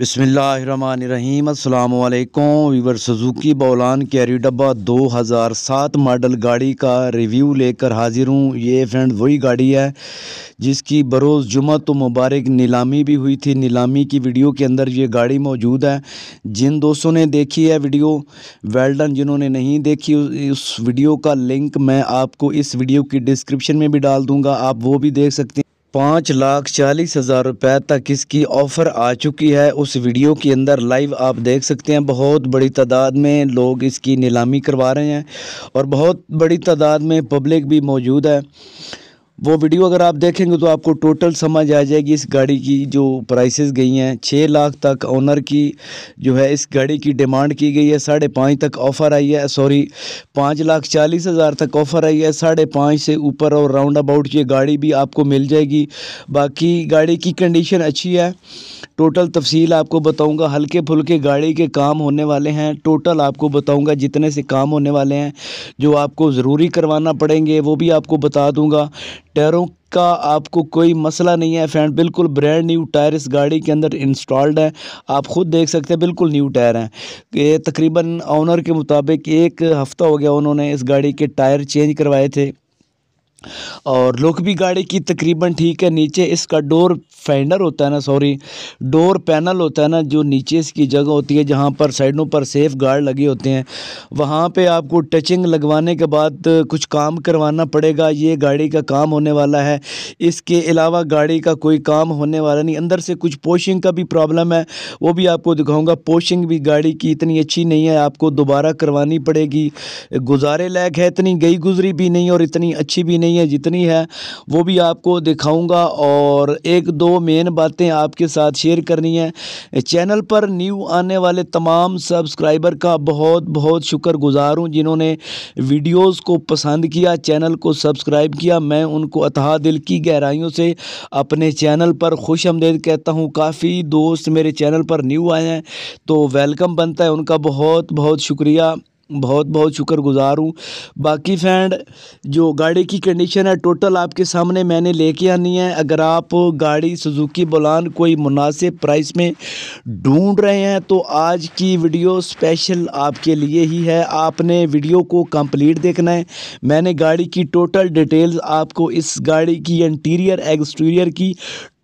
बिसमीम अल्लाम Weaver Suzuki बौलान carry डब्बा 2007 मॉडल गाड़ी का रिव्यू लेकर हाजिर हूँ ये फ्रेंड वही गाड़ी है जिसकी बरोज़ जुमा तो मुबारक नीलामी भी हुई थी नीलामी की वीडियो के अंदर ये गाड़ी मौजूद है जिन दोस्तों ने देखी है वीडियो वेल्डन जिन्होंने नहीं देखी उस वीडियो का लिंक मैं आपको इस वीडियो की डिस्क्रिप्शन में भी डाल दूँगा आप वो भी देख सकते हैं पाँच लाख चालीस हज़ार रुपये तक इसकी ऑफ़र आ चुकी है उस वीडियो के अंदर लाइव आप देख सकते हैं बहुत बड़ी तादाद में लोग इसकी नीलामी करवा रहे हैं और बहुत बड़ी तादाद में पब्लिक भी मौजूद है वो वीडियो अगर आप देखेंगे तो आपको टोटल समझ आ जाएगी इस गाड़ी की जो प्राइसेस गई हैं छः लाख तक ओनर की जो है इस गाड़ी की डिमांड की गई है साढ़े पाँच तक ऑफ़र आई है सॉरी पाँच लाख चालीस हज़ार तक ऑफ़र आई है साढ़े पाँच से ऊपर और राउंड अबाउट ये गाड़ी भी आपको मिल जाएगी बाकी गाड़ी की कंडीशन अच्छी है टोटल तफसील आपको बताऊंगा हल्के फुल्के गाड़ी के काम होने वाले हैं टोटल आपको बताऊंगा जितने से काम होने वाले हैं जो आपको ज़रूरी करवाना पड़ेंगे वो भी आपको बता दूंगा टायरों का आपको कोई मसला नहीं है फ्रेंड बिल्कुल ब्रांड न्यू टायर इस गाड़ी के अंदर इंस्टॉल्ड है आप ख़ुद देख सकते हैं बिल्कुल न्यू टायर हैं ये तकरीबन ऑनर के मुताबिक एक हफ़्ता हो गया उन्होंने इस गाड़ी के टायर चेंज करवाए थे और लुक भी गाड़ी की तकरीबन ठीक है नीचे इसका डोर फैंडर होता है ना सॉरी डोर पैनल होता है ना जो नीचे इसकी जगह होती है जहाँ पर साइडों पर सेफ गार्ड लगे होते हैं वहाँ पे आपको टचिंग लगवाने के बाद कुछ काम करवाना पड़ेगा ये गाड़ी का काम होने वाला है इसके अलावा गाड़ी का कोई काम होने वाला नहीं अंदर से कुछ पोशिंग का भी प्रॉब्लम है वो भी आपको दिखाऊँगा पोशिंग भी गाड़ी की इतनी अच्छी नहीं है आपको दोबारा करवानी पड़ेगी गुजारे लायक है इतनी गई गुजरी भी नहीं और इतनी अच्छी भी नहीं नहीं है जितनी है वो भी आपको दिखाऊंगा और एक दो मेन बातें आपके साथ शेयर करनी है चैनल पर न्यू आने वाले तमाम सब्सक्राइबर का बहुत बहुत शुक्र गुजार हूँ जिन्होंने वीडियोज़ को पसंद किया चैनल को सब्सक्राइब किया मैं उनको अतहा दिल की गहराइयों से अपने चैनल पर खुश आमदेद कहता हूँ काफ़ी दोस्त मेरे चैनल पर न्यू आए हैं तो वेलकम बनता है उनका बहुत बहुत शुक्रिया बहुत बहुत शुक्रगुज़ार हूँ बाकी फ्रेंड जो गाड़ी की कंडीशन है टोटल आपके सामने मैंने लेके आनी है अगर आप गाड़ी सुजुकी बुलान कोई मुनासिब प्राइस में ढूंढ रहे हैं तो आज की वीडियो स्पेशल आपके लिए ही है आपने वीडियो को कंप्लीट देखना है मैंने गाड़ी की टोटल डिटेल्स आपको इस गाड़ी की इंटीरियर एक्सटीरियर की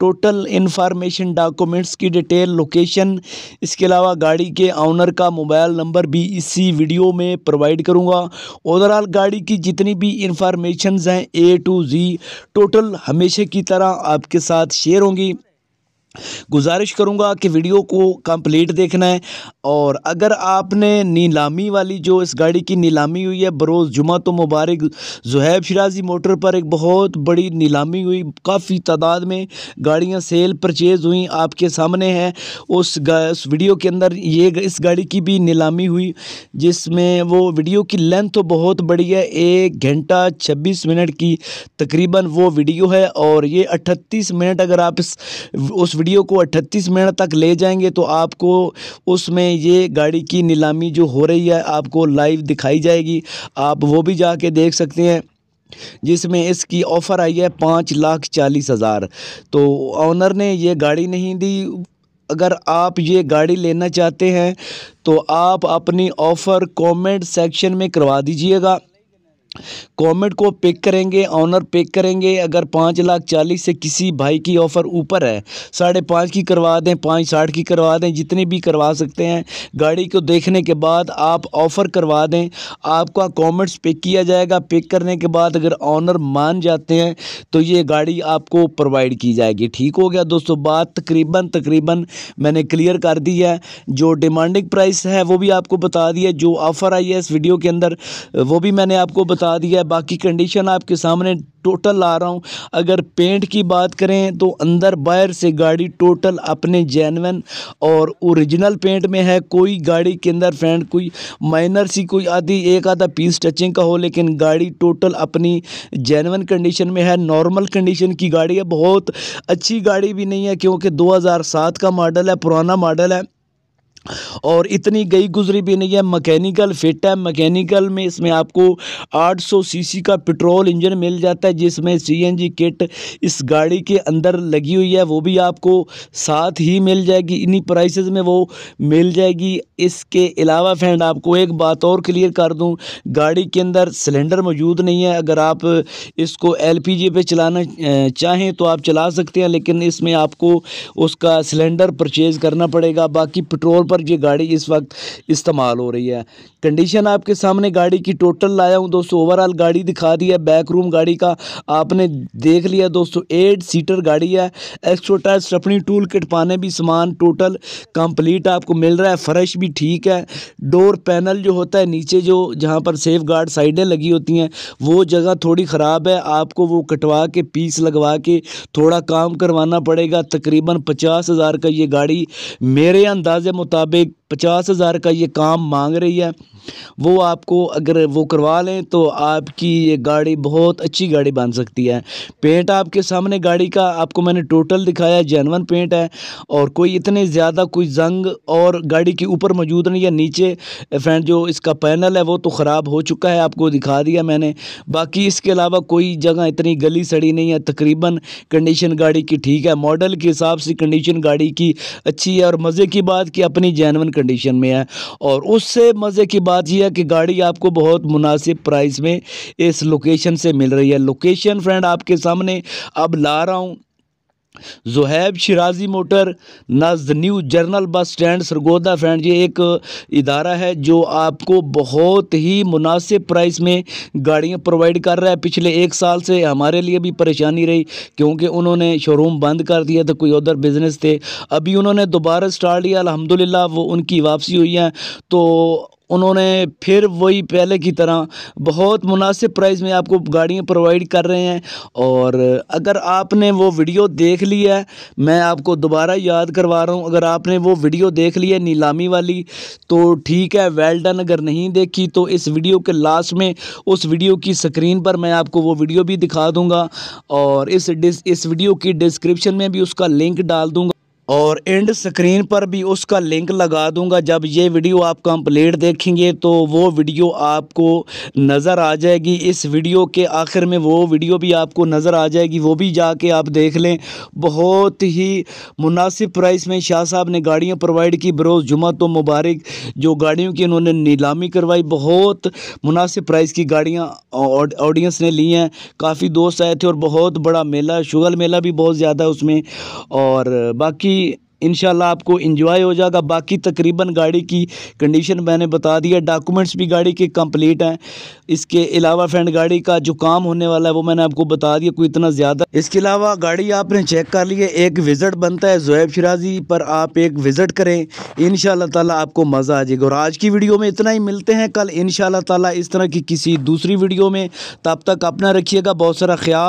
टोटल इन्फॉर्मेशन डॉक्यूमेंट्स की डिटेल लोकेशन इसके अलावा गाड़ी के ऑनर का मोबाइल नंबर भी इसी वीडियो में प्रोवाइड करूँगा ओवरऑल गाड़ी की जितनी भी इंफॉर्मेशन हैं ए टू जी टोटल हमेशा की तरह आपके साथ शेयर होंगी गुजारिश करूंगा कि वीडियो को कंप्लीट देखना है और अगर आपने नीलामी वाली जो इस गाड़ी की नीलामी हुई है बरोज़ जुमा तो मुबारक जहैब शराजी मोटर पर एक बहुत बड़ी नीलामी हुई काफ़ी तादाद में गाड़ियां सेल परचेज़ हुई आपके सामने है उस उस वीडियो के अंदर ये इस गाड़ी की भी नीलामी हुई जिसमें वो वीडियो की लेंथ तो बहुत बड़ी है एक घंटा छब्बीस मिनट की तकरीबन वो वीडियो है और ये अट्ठतीस मिनट अगर आप इस उस वीडियो को 38 मिनट तक ले जाएंगे तो आपको उसमें ये गाड़ी की नीलामी जो हो रही है आपको लाइव दिखाई जाएगी आप वो भी जाके देख सकते हैं जिसमें इसकी ऑफ़र आई है पाँच लाख चालीस हज़ार तो ऑनर ने ये गाड़ी नहीं दी अगर आप ये गाड़ी लेना चाहते हैं तो आप अपनी ऑफ़र कमेंट सेक्शन में करवा दीजिएगा कॉमेंट को पिक करेंगे ऑनर पिक करेंगे अगर पाँच लाख चालीस से किसी भाई की ऑफ़र ऊपर है साढ़े पाँच की करवा दें पाँच साठ की करवा दें जितनी भी करवा सकते हैं गाड़ी को देखने के बाद आप ऑफ़र करवा दें आपका कॉमेंट्स पिक किया जाएगा पिक करने के बाद अगर ऑनर मान जाते हैं तो ये गाड़ी आपको प्रोवाइड की जाएगी ठीक हो गया दोस्तों बात तकरीबन तकरीबन मैंने क्लियर कर दी है जो डिमांडिंग प्राइस है वो भी आपको बता दिया जो ऑफ़र आई है इस वीडियो के अंदर वो भी मैंने आपको बता बता दिया है बाकी कंडीशन आपके सामने टोटल ला रहा हूँ अगर पेंट की बात करें तो अंदर बाहर से गाड़ी टोटल अपने जैनवन और ओरिजिनल पेंट में है कोई गाड़ी के अंदर फ्रेंड कोई माइनर सी कोई आधी एक आधा पीस टचिंग का हो लेकिन गाड़ी टोटल अपनी जैनवन कंडीशन में है नॉर्मल कंडीशन की गाड़ी है बहुत अच्छी गाड़ी भी नहीं है क्योंकि दो का मॉडल है पुराना मॉडल है और इतनी गई गुजरी भी नहीं है मैकेनिकल फिट है मैकेनिकल में इसमें आपको 800 सीसी का पेट्रोल इंजन मिल जाता है जिसमें सीएनजी किट इस गाड़ी के अंदर लगी हुई है वो भी आपको साथ ही मिल जाएगी इन्हीं प्राइसेस में वो मिल जाएगी इसके अलावा फ्रेंड आपको एक बात और क्लियर कर दूं गाड़ी के अंदर सिलेंडर मौजूद नहीं है अगर आप इसको एल पी चलाना चाहें तो आप चला सकते हैं लेकिन इसमें आपको उसका सिलेंडर परचेज़ करना पड़ेगा बाकी पेट्रोल पर ये गाड़ी इस वक्त इस्तेमाल हो रही है कंडीशन आपके सामने गाड़ी की टोटल लाया हूँ दोस्तों ओवरऑल गाड़ी दिखा दिया बैक रूम गाड़ी का आपने देख लिया दोस्तों एट सीटर गाड़ी है extra tyre stepney tool kit पाने भी सामान टोटल कंप्लीट आपको मिल रहा है फ्रेश भी ठीक है डोर पैनल जो होता है नीचे जो जहाँ पर सेफ गार्ड साइडें लगी होती हैं वो जगह थोड़ी ख़राब है आपको वो कटवा के पीस लगवा के थोड़ा काम करवाना पड़ेगा तकरीबन पचास हज़ार का ये गाड़ी मेरे अंदाजे मुताबिक मुताबिक पचास हज़ार का ये काम मांग रही है वो आपको अगर वो करवा लें तो आपकी ये गाड़ी बहुत अच्छी गाड़ी बन सकती है पेंट आपके सामने गाड़ी का आपको मैंने टोटल दिखाया जैनवन पेंट है और कोई इतने ज़्यादा कोई जंग और गाड़ी के ऊपर मौजूद नहीं है नीचे फ्रेंड जो इसका पैनल है वो तो ख़राब हो चुका है आपको दिखा दिया मैंने बाकी इसके अलावा कोई जगह इतनी गली सड़ी नहीं है तकरीबन कंडीशन गाड़ी की ठीक है मॉडल के हिसाब से कंडीशन गाड़ी की अच्छी है और मज़े की बात कि अपनी जैनवन कंडीशन में है और उससे मज़े की बात यह है कि गाड़ी आपको बहुत मुनासिब प्राइस में इस लोकेशन से मिल रही है लोकेशन फ्रेंड आपके सामने अब ला रहा हूँ Zohaib Sherazi motors new general bus stand Sargodha friend ये एक इदारा है जो आपको बहुत ही मुनासिब प्राइस में गाड़ियाँ प्रोवाइड कर रहा है पिछले एक साल से हमारे लिए भी परेशानी रही क्योंकि उन्होंने शोरूम बंद कर दिया था कोई उधर बिज़नेस थे अभी उन्होंने दोबारा स्टार्ट लिया अलहमदिल्ला वो उनकी वापसी हुई है तो उन्होंने फिर वही पहले की तरह बहुत मुनासिब प्राइस में आपको गाड़ियाँ प्रोवाइड कर रहे हैं और अगर आपने वो वीडियो देख ली है मैं आपको दोबारा याद करवा रहा हूँ अगर आपने वो वीडियो देख ली है नीलामी वाली तो ठीक है वेल डन अगर नहीं देखी तो इस वीडियो के लास्ट में उस वीडियो की स्क्रीन पर मैं आपको वो वीडियो भी दिखा दूँगा और इस इस वीडियो की डिस्क्रिप्शन में भी उसका लिंक डाल दूँगा और एंड स्क्रीन पर भी उसका लिंक लगा दूंगा जब ये वीडियो आप कंप्लीट देखेंगे तो वो वीडियो आपको नज़र आ जाएगी इस वीडियो के आखिर में वो वीडियो भी आपको नज़र आ जाएगी वो भी जाके आप देख लें बहुत ही मुनासिब प्राइस में शाह साहब ने गाड़ियाँ प्रोवाइड की बरोज़ जुमा तो मुबारक जो गाड़ियों की उन्होंने नीलामी करवाई बहुत मुनासिब प्राइस की गाड़ियाँ ऑडियंस ने ली हैं काफ़ी दोस्त आए थे और बहुत बड़ा मेला शुगल मेला भी बहुत ज़्यादा उसमें और बाकी इनशाला इन आपको इन्जॉय हो जाएगा बाकी तकरीबन गाड़ी की कंडीशन मैंने बता दिया डॉक्यूमेंट्स भी गाड़ी के कंप्लीट हैं इसके अलावा फ्रेंड गाड़ी का जो काम होने वाला है वो मैंने आपको बता दिया कोई इतना ज़्यादा इसके अलावा गाड़ी आपने चेक कर ली है एक विज़िट बनता है जोब शराजी पर आप एक विज़िट करें इन ताला आपको मज़ा आ जाएगा और आज की वीडियो में इतना ही मिलते हैं कल इन ताला इस तरह की किसी दूसरी वीडियो में तब तक अपना रखिएगा बहुत सारा ख्याल